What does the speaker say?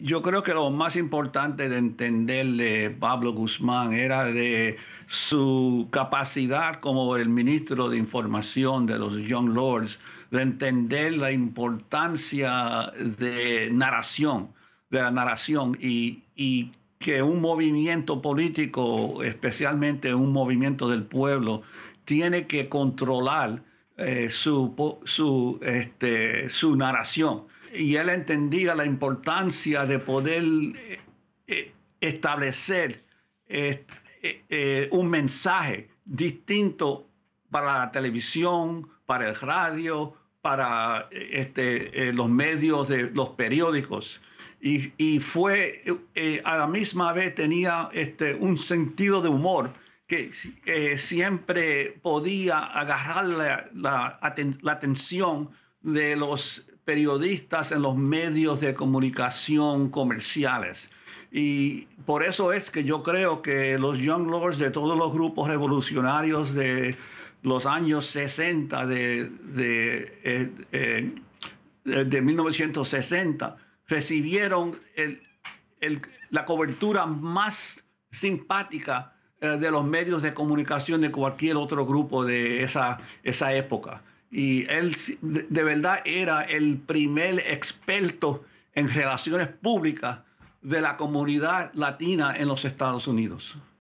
Yo creo que lo más importante de entender de Pablo Guzmán era de su capacidad como el ministro de Información de los Young Lords, de entender la importancia de narración, de la narración y, que un movimiento político, especialmente un movimiento del pueblo, tiene que controlar eh, su, su, este, su narración y él entendía la importancia de poder eh, eh, establecer eh, un mensaje distinto para la televisión, para el radio, para este, los medios de los periódicos. Y, fue, a la misma vez tenía este, un sentido de humor que siempre podía agarrar la atención de los periodistas en los medios de comunicación comerciales. Y por eso es que yo creo que los Young Lords de todos los grupos revolucionarios de los años 60, de, de, 1960, eh, eh, recibieron la cobertura más simpática eh, de los medios de comunicación de cualquier otro grupo de esa época y él de verdad era el primer experto en relaciones públicas de la comunidad latina en los Estados Unidos.